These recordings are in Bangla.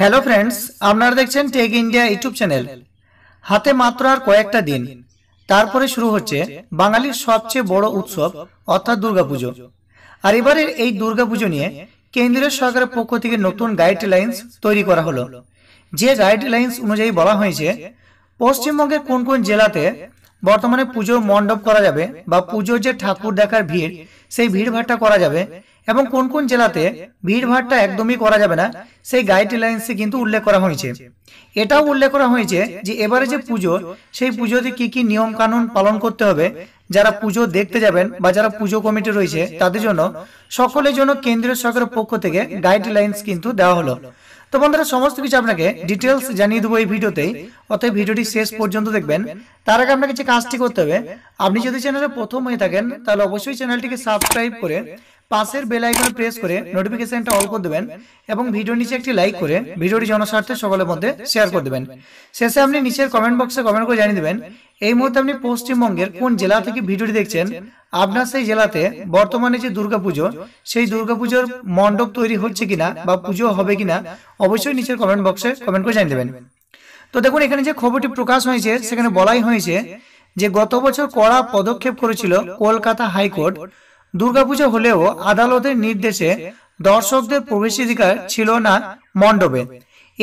হ্যালো ফ্রেন্ডস আপনারা দেখছেন টেক ইন্ডিয়া ইউটিউব চ্যানেল হাতে মাত্র আর কয়েকটা দিন তারপরে শুরু হচ্ছে বাঙালির সবচেয়ে বড় উৎসব অর্থাৎ দুর্গাপুজো আর এবারের এই দুর্গাপুজো নিয়ে কেন্দ্রীয় সরকারের পক্ষ থেকে নতুন গাইডলাইন্স তৈরি করা হলো যে গাইডলাইন্স অনুযায়ী বলা হয়েছে পশ্চিমবঙ্গের কোন কোন জেলাতে বর্তমানে পুজোর মণ্ডপ করা যাবে বা পুজোর যে ঠাকুর দেখার ভিড় সেই ভিড়ভাট্টা করা যাবে এবং কোন কোন জেলাতে ভিড়ভাড়টা একদমই করা যাবে না সেই গাইডলাইন্সে কিন্তু উল্লেখ করা হয়েছে এটাও উল্লেখ করা হয়েছে যে এবারে যে পুজো সেই পুজোতে কি কি নিয়ম কানুন পালন করতে হবে যারা পুজো দেখতে যাবেন বা যারা পুজো কমিটি রয়েছে তাদের জন্য সকলের জন্য কেন্দ্রীয় সরকারের পক্ষ থেকে গাইডলাইন্স কিন্তু দেওয়া হলো তো বন্ধুরা সমস্ত কিছু আপনাকে ডিটেলস জানিয়ে দেবো এই ভিডিওতেই অতএব ভিডিওটি শেষ পর্যন্ত দেখবেন তার আগে আপনাকে যে কাজটি করতে হবে আপনি যদি চ্যানেলে প্রথম হয়ে থাকেন তাহলে অবশ্যই চ্যানেলটিকে সাবস্ক্রাইব করে পাশের বেল আইকন প্রেস করে নোটিফিকেশনটা অল করে দেবেন এবং ভিডিও নিচে একটি লাইক করে ভিডিওটি জনস্বার্থে সকলের মধ্যে শেয়ার করে দেবেন শেষে আপনি নিচের কমেন্ট বক্সে কমেন্ট করে জানিয়ে দেবেন এই মুহূর্তে আপনি পশ্চিমবঙ্গের কোন জেলা থেকে ভিডিওটি দেখছেন আপনার সেই জেলাতে বর্তমানে যে দুর্গাপুজো সেই দুর্গাপুজোর মণ্ডপ তৈরি হচ্ছে কিনা বা পুজো হবে কিনা অবশ্যই নিচের কমেন্ট বক্সে কমেন্ট করে জানিয়ে দেবেন তো দেখুন এখানে যে খবরটি প্রকাশ হয়েছে সেখানে বলাই হয়েছে যে গত বছর কড়া পদক্ষেপ করেছিল কলকাতা হাইকোর্ট দুর্গাপূজা হলেও আদালতের নির্দেশে দর্শকদের প্রবেশাধিকার ছিল না মণ্ডপে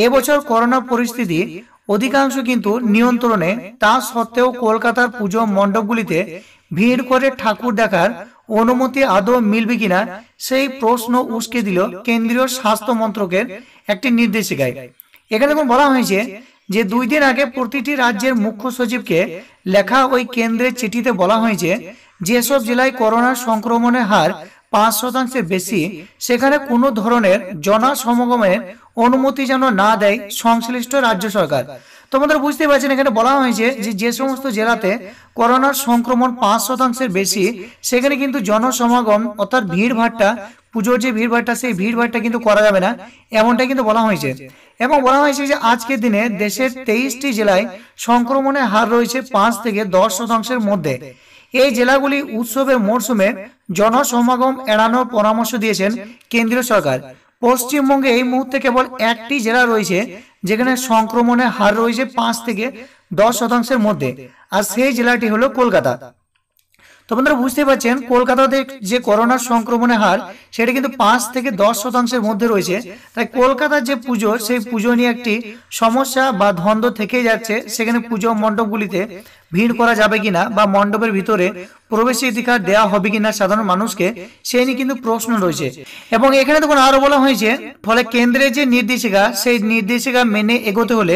এবছর করোনা পরিস্থিতি অধিকাংশ কিন্তু নিয়ন্ত্রণে তা সত্ত্বেও কলকাতার পুজো মণ্ডপগুলিতে ভিড় করে ঠাকুর দেখার অনুমতি আদৌ মিলবে কিনা সেই প্রশ্ন উস্কে দিল কেন্দ্রীয় স্বাস্থ্য মন্ত্রকের একটি নির্দেশিকায় এখানে দেখুন বলা হয়েছে যে দুই দিন আগে প্রতিটি রাজ্যের মুখ্য সচিবকে লেখা ওই কেন্দ্রের চিঠিতে বলা হয়েছে যেসব জেলায় করোনার সংক্রমণের হার পাঁচ শতাংশের বেশি সেখানে কোনো ধরনের জনসমাগমের অনুমতি যেন না দেয় সংশ্লিষ্ট রাজ্য সরকার তোমাদের বুঝতে পারছেন এখানে বলা হয়েছে যে যে সমস্ত জেলাতে করোনার সংক্রমণ পাঁচ শতাংশের বেশি সেখানে কিন্তু জনসমাগম অর্থাৎ ভিড়ভাট্টা পুজোর যে ভিড়ভাট্টা সেই ভিড়ভাট্টা কিন্তু করা যাবে না এমনটাই কিন্তু বলা হয়েছে এবং বলা হয়েছে যে আজকের দিনে দেশের তেইশটি জেলায় সংক্রমণের হার রয়েছে পাঁচ থেকে দশ শতাংশের মধ্যে এই জেলাগুলি উৎসবের মরশুমে জনসমাগম এড়ানোর পরামর্শ দিয়েছেন কেন্দ্রীয় সরকার পশ্চিমবঙ্গে এই মুহূর্তে কেবল একটি জেলা রয়েছে যেখানে সংক্রমণের হার রয়েছে পাঁচ থেকে দশ শতাংশের মধ্যে আর সেই জেলাটি হলো কলকাতা তো বন্ধুরা বুঝতে পারছেন কলকাতাতে যে করোনার সংক্রমণের হার সেটা কিন্তু পাঁচ থেকে দশ শতাংশের মধ্যে রয়েছে তাই কলকাতার যে পুজো সেই পুজো নিয়ে একটি সমস্যা বা ধন্দ থেকে যাচ্ছে সেখানে পুজো মণ্ডপগুলিতে ভিড় করা যাবে কিনা বা মণ্ডপের ভিতরে প্রবেশাধিকার দেওয়া হবে কিনা সাধারণ মানুষকে সেই নিয়ে কিন্তু প্রশ্ন রয়েছে এবং এখানে তখন আরো বলা হয়েছে ফলে কেন্দ্রের যে নির্দেশিকা সেই নির্দেশিকা মেনে এগোতে হলে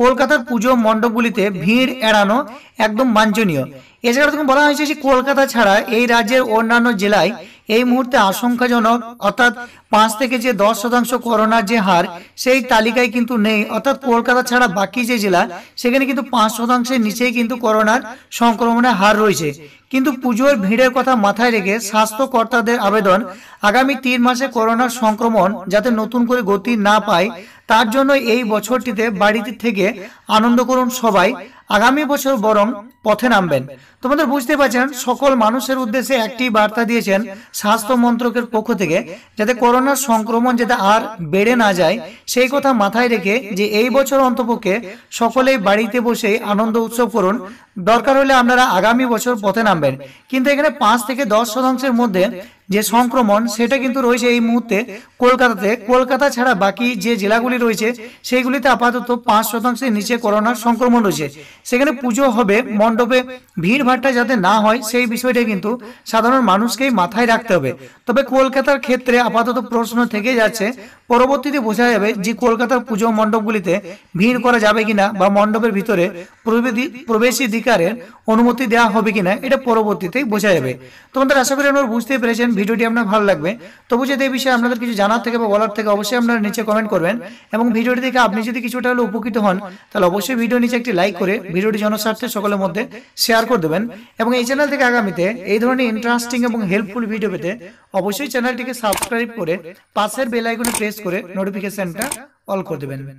কলকাতার পুজো মণ্ডপগুলিতে ভিড় এড়ানো একদম বাঞ্ছনীয় এছাড়া তখন বলা হয়েছে যে কলকাতা ছাড়া এই রাজ্যের অন্যান্য জেলায় এই মুহূর্তে আশঙ্কাজনক অর্থাৎ পাঁচ থেকে যে দশ শতাংশ করোনার যে হার সেই তালিকায় কিন্তু নেই অর্থাৎ কলকাতা ছাড়া বাকি যে জেলা সেখানে কিন্তু পাঁচ শতাংশের নিচেই কিন্তু করোনার সংক্রমণের হার রয়েছে কিন্তু পুজোর ভিড়ের কথা মাথায় রেখে স্বাস্থ্যকর্তাদের আবেদন আগামী তিন মাসে করোনার সংক্রমণ যাতে নতুন করে গতি না পায় তার জন্য এই বছরটিতে বাড়িতে থেকে আনন্দ করুন সবাই আগামী বছর বরং পথে নামবেন তোমাদের বুঝতে পারছেন সকল মানুষের উদ্দেশ্যে একটি বার্তা দিয়েছেন স্বাস্থ্য মন্ত্রকের পক্ষ থেকে যাতে করোনার সংক্রমণ যাতে আর বেড়ে না যায় সেই কথা মাথায় রেখে যে এই বছর অন্তপক্ষে সকলেই বাড়িতে বসে আনন্দ উৎসব করুন দরকার হলে আপনারা আগামী বছর পথে নামবেন কিন্তু এখানে পাঁচ থেকে দশ শতাংশের মধ্যে যে সংক্রমণ সেটা কিন্তু রয়েছে এই মুহূর্তে কলকাতাতে কলকাতা ছাড়া বাকি যে জেলাগুলি রয়েছে সেইগুলিতে আপাতত পাঁচ শতাংশের নিচে করোনার সংক্রমণ রয়েছে সেখানে পুজো হবে মণ্ডপে ভিড় যাতে না হয় সেই বিষয়টা কিন্তু সাধারণ মানুষকেই মাথায় রাখতে হবে তবে কলকাতার ক্ষেত্রে আপাতত প্রশ্ন থেকে যাচ্ছে পরবর্তীতে বোঝা যাবে যে কলকাতার পুজো মণ্ডপগুলিতে ভিড় করা যাবে কিনা বা মণ্ডপের ভিতরে প্রবেশাধিকারের অনুমতি দেওয়া হবে কিনা এটা পরবর্তীতেই বোঝা যাবে তোমাদের আশা করি আপনারা বুঝতে পেরেছেন ভিডিওটি আপনার ভালো লাগবে তবু যদি এই বিষয়ে আপনাদের কিছু জানার থেকে বা বলার থেকে অবশ্যই আপনারা নিচে কমেন্ট করবেন এবং ভিডিওটি দেখে আপনি যদি কিছুটা হলে উপকৃত হন তাহলে অবশ্যই ভিডিও নিচে একটি লাইক করে ভিডিওটি জনস্বার্থে সকলের মধ্যে শেয়ার করে দেবেন এবং এই চ্যানেল থেকে আগামীতে এই ধরনের ইন্টারেস্টিং এবং হেল্পফুল ভিডিও পেতে অবশ্যই চ্যানেলটিকে সাবস্ক্রাইব করে পাশের বেলাইকনে প্রেস করে নোটিফিকেশনটা অল করে দেবেন